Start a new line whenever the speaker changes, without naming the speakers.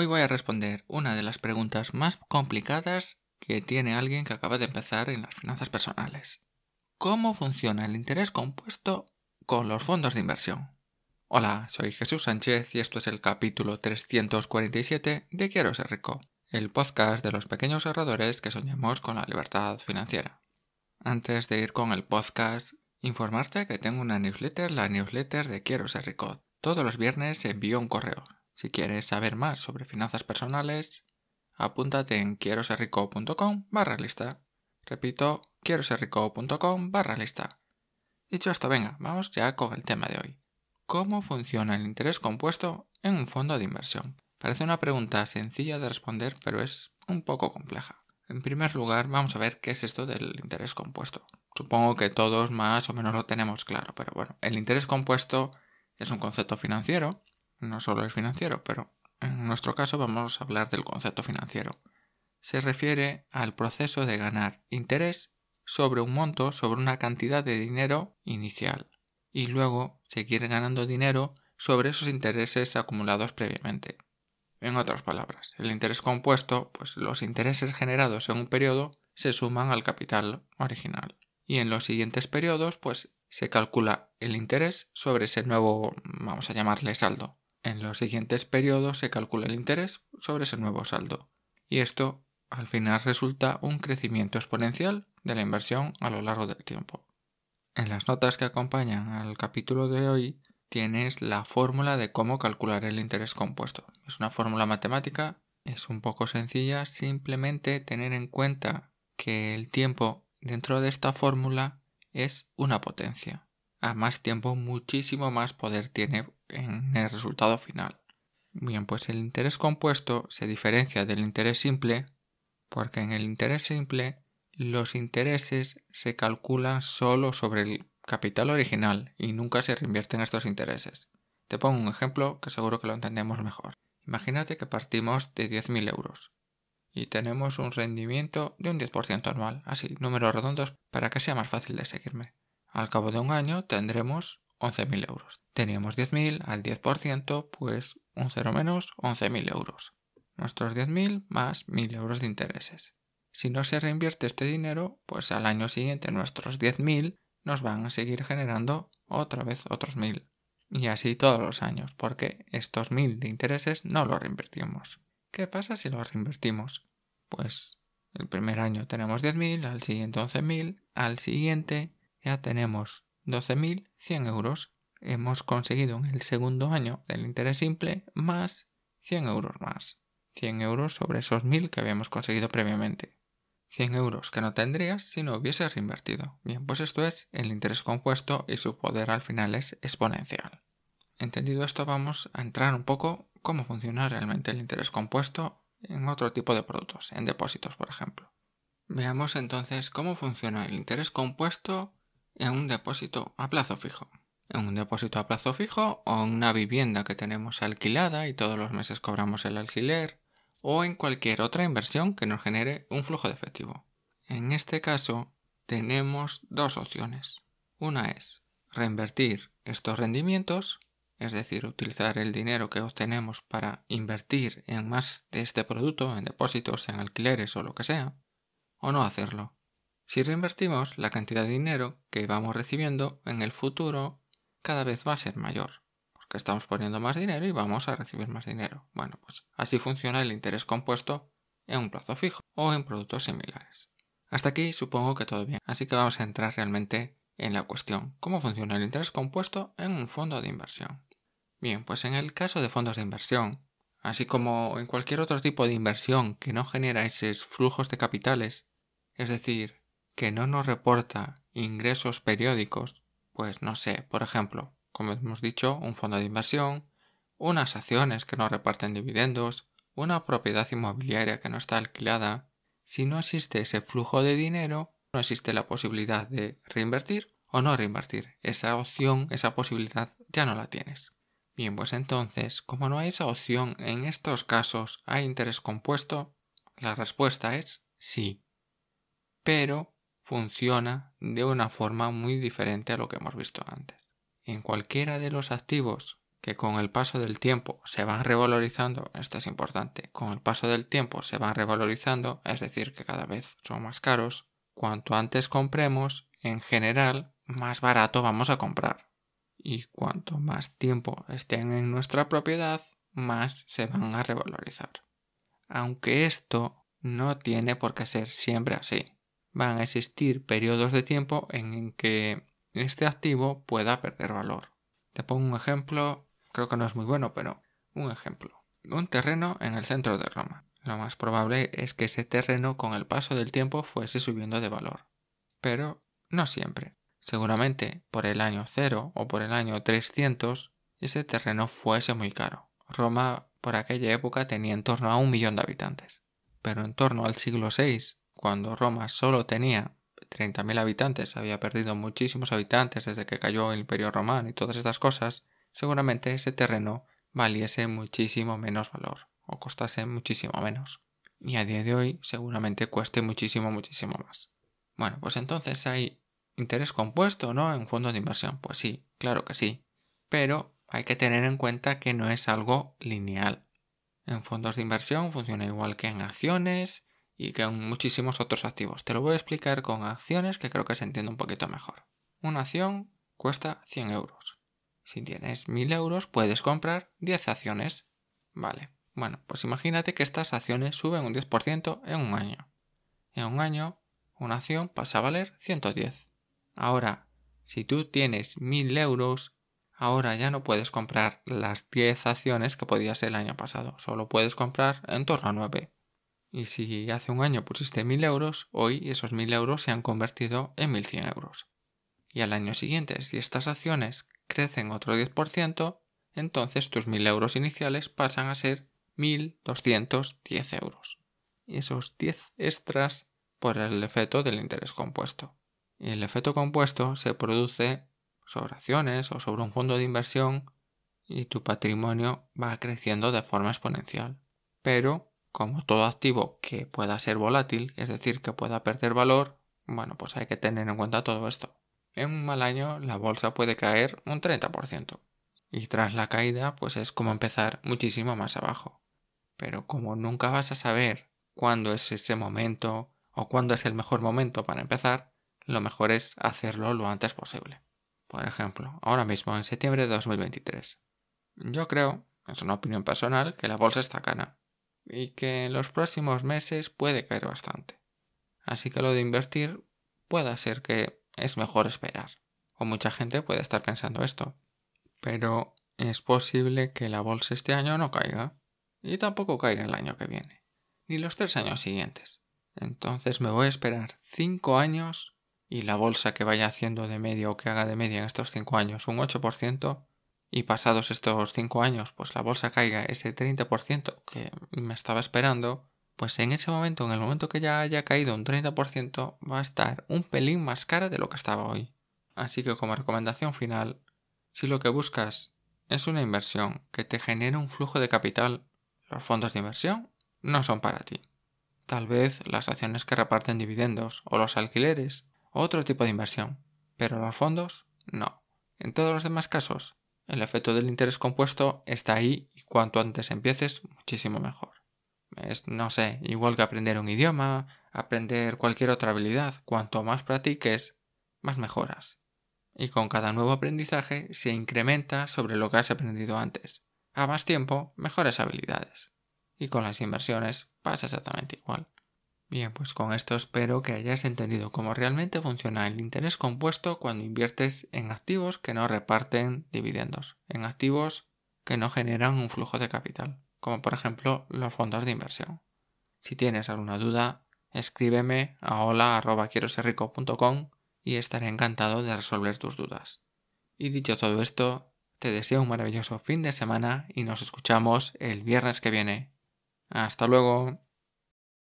Hoy voy a responder una de las preguntas más complicadas que tiene alguien que acaba de empezar en las finanzas personales. ¿Cómo funciona el interés compuesto con los fondos de inversión? Hola, soy Jesús Sánchez y esto es el capítulo 347 de Quiero ser rico, el podcast de los pequeños ahorradores que soñamos con la libertad financiera. Antes de ir con el podcast, informarte que tengo una newsletter, la newsletter de Quiero ser rico. Todos los viernes envío un correo. Si quieres saber más sobre finanzas personales, apúntate en quiero quieroserrico.com barra lista. Repito, quiero quieroserrico.com barra lista. Dicho esto, venga, vamos ya con el tema de hoy. ¿Cómo funciona el interés compuesto en un fondo de inversión? Parece una pregunta sencilla de responder, pero es un poco compleja. En primer lugar, vamos a ver qué es esto del interés compuesto. Supongo que todos más o menos lo tenemos claro, pero bueno, el interés compuesto es un concepto financiero no solo es financiero, pero en nuestro caso vamos a hablar del concepto financiero. Se refiere al proceso de ganar interés sobre un monto, sobre una cantidad de dinero inicial, y luego seguir ganando dinero sobre esos intereses acumulados previamente. En otras palabras, el interés compuesto, pues los intereses generados en un periodo se suman al capital original. Y en los siguientes periodos, pues se calcula el interés sobre ese nuevo, vamos a llamarle saldo. En los siguientes periodos se calcula el interés sobre ese nuevo saldo, y esto al final resulta un crecimiento exponencial de la inversión a lo largo del tiempo. En las notas que acompañan al capítulo de hoy tienes la fórmula de cómo calcular el interés compuesto. Es una fórmula matemática, es un poco sencilla, simplemente tener en cuenta que el tiempo dentro de esta fórmula es una potencia. A más tiempo muchísimo más poder tiene en el resultado final. Bien, pues el interés compuesto se diferencia del interés simple porque en el interés simple los intereses se calculan solo sobre el capital original y nunca se reinvierten estos intereses. Te pongo un ejemplo que seguro que lo entendemos mejor. Imagínate que partimos de 10.000 euros y tenemos un rendimiento de un 10% anual, así, números redondos, para que sea más fácil de seguirme. Al cabo de un año tendremos 11.000 euros. Teníamos 10.000, al 10%, pues un cero menos, 11.000 euros. Nuestros 10.000 más 1.000 euros de intereses. Si no se reinvierte este dinero, pues al año siguiente nuestros 10.000 nos van a seguir generando otra vez otros 1.000. Y así todos los años, porque estos 1.000 de intereses no los reinvertimos. ¿Qué pasa si los reinvertimos? Pues el primer año tenemos 10.000, al siguiente 11.000, al siguiente ya tenemos 12.100 euros hemos conseguido en el segundo año del interés simple más 100 euros más. 100 euros sobre esos 1.000 que habíamos conseguido previamente. 100 euros que no tendrías si no hubieses reinvertido. Bien, pues esto es el interés compuesto y su poder al final es exponencial. Entendido esto, vamos a entrar un poco cómo funciona realmente el interés compuesto en otro tipo de productos, en depósitos, por ejemplo. Veamos entonces cómo funciona el interés compuesto en un depósito a plazo fijo. En un depósito a plazo fijo o en una vivienda que tenemos alquilada y todos los meses cobramos el alquiler o en cualquier otra inversión que nos genere un flujo de efectivo. En este caso, tenemos dos opciones. Una es reinvertir estos rendimientos, es decir, utilizar el dinero que obtenemos para invertir en más de este producto, en depósitos, en alquileres o lo que sea, o no hacerlo. Si reinvertimos, la cantidad de dinero que vamos recibiendo en el futuro cada vez va a ser mayor, porque estamos poniendo más dinero y vamos a recibir más dinero. Bueno, pues así funciona el interés compuesto en un plazo fijo o en productos similares. Hasta aquí supongo que todo bien, así que vamos a entrar realmente en la cuestión, cómo funciona el interés compuesto en un fondo de inversión. Bien, pues en el caso de fondos de inversión, así como en cualquier otro tipo de inversión que no genera esos flujos de capitales, es decir, que no nos reporta ingresos periódicos, pues no sé, por ejemplo, como hemos dicho, un fondo de inversión, unas acciones que no reparten dividendos, una propiedad inmobiliaria que no está alquilada, si no existe ese flujo de dinero, no existe la posibilidad de reinvertir o no reinvertir. Esa opción, esa posibilidad ya no la tienes. Bien, pues entonces, como no hay esa opción, en estos casos hay interés compuesto, la respuesta es sí. Pero funciona de una forma muy diferente a lo que hemos visto antes. En cualquiera de los activos que con el paso del tiempo se van revalorizando, esto es importante, con el paso del tiempo se van revalorizando, es decir, que cada vez son más caros, cuanto antes compremos, en general, más barato vamos a comprar. Y cuanto más tiempo estén en nuestra propiedad, más se van a revalorizar. Aunque esto no tiene por qué ser siempre así van a existir periodos de tiempo en que este activo pueda perder valor. Te pongo un ejemplo, creo que no es muy bueno, pero un ejemplo. Un terreno en el centro de Roma. Lo más probable es que ese terreno con el paso del tiempo fuese subiendo de valor. Pero no siempre. Seguramente por el año 0 o por el año 300 ese terreno fuese muy caro. Roma por aquella época tenía en torno a un millón de habitantes. Pero en torno al siglo VI cuando Roma solo tenía 30.000 habitantes, había perdido muchísimos habitantes desde que cayó el Imperio Romano y todas estas cosas, seguramente ese terreno valiese muchísimo menos valor o costase muchísimo menos. Y a día de hoy seguramente cueste muchísimo, muchísimo más. Bueno, pues entonces hay interés compuesto, ¿no? En fondos de inversión. Pues sí, claro que sí. Pero hay que tener en cuenta que no es algo lineal. En fondos de inversión funciona igual que en acciones, y con muchísimos otros activos. Te lo voy a explicar con acciones que creo que se entiende un poquito mejor. Una acción cuesta 100 euros. Si tienes 1000 euros puedes comprar 10 acciones. Vale. Bueno, pues imagínate que estas acciones suben un 10% en un año. En un año, una acción pasa a valer 110. Ahora, si tú tienes 1000 euros, ahora ya no puedes comprar las 10 acciones que podías el año pasado, solo puedes comprar en torno a 9. Y si hace un año pusiste 1.000 euros, hoy esos 1.000 euros se han convertido en 1.100 euros. Y al año siguiente, si estas acciones crecen otro 10%, entonces tus 1.000 euros iniciales pasan a ser 1.210 euros. Y esos 10 extras por el efecto del interés compuesto. Y el efecto compuesto se produce sobre acciones o sobre un fondo de inversión y tu patrimonio va creciendo de forma exponencial. Pero como todo activo que pueda ser volátil, es decir, que pueda perder valor, bueno, pues hay que tener en cuenta todo esto. En un mal año la bolsa puede caer un 30%. Y tras la caída, pues es como empezar muchísimo más abajo. Pero como nunca vas a saber cuándo es ese momento o cuándo es el mejor momento para empezar, lo mejor es hacerlo lo antes posible. Por ejemplo, ahora mismo, en septiembre de 2023. Yo creo, es una opinión personal, que la bolsa está cara y que en los próximos meses puede caer bastante. Así que lo de invertir puede ser que es mejor esperar. O mucha gente puede estar pensando esto. Pero es posible que la bolsa este año no caiga y tampoco caiga el año que viene, ni los tres años siguientes. Entonces me voy a esperar cinco años y la bolsa que vaya haciendo de media o que haga de media en estos cinco años un 8%, y pasados estos 5 años pues la bolsa caiga ese 30% que me estaba esperando, pues en ese momento, en el momento que ya haya caído un 30%, va a estar un pelín más cara de lo que estaba hoy. Así que como recomendación final, si lo que buscas es una inversión que te genere un flujo de capital, los fondos de inversión no son para ti. Tal vez las acciones que reparten dividendos o los alquileres, otro tipo de inversión, pero los fondos no. En todos los demás casos, el efecto del interés compuesto está ahí y cuanto antes empieces, muchísimo mejor. Es, no sé, igual que aprender un idioma, aprender cualquier otra habilidad, cuanto más practiques, más mejoras. Y con cada nuevo aprendizaje se incrementa sobre lo que has aprendido antes. A más tiempo, mejores habilidades. Y con las inversiones pasa exactamente igual. Bien, pues con esto espero que hayas entendido cómo realmente funciona el interés compuesto cuando inviertes en activos que no reparten dividendos, en activos que no generan un flujo de capital, como por ejemplo los fondos de inversión. Si tienes alguna duda, escríbeme a hola.quieroserrico.com y estaré encantado de resolver tus dudas. Y dicho todo esto, te deseo un maravilloso fin de semana y nos escuchamos el viernes que viene. Hasta luego.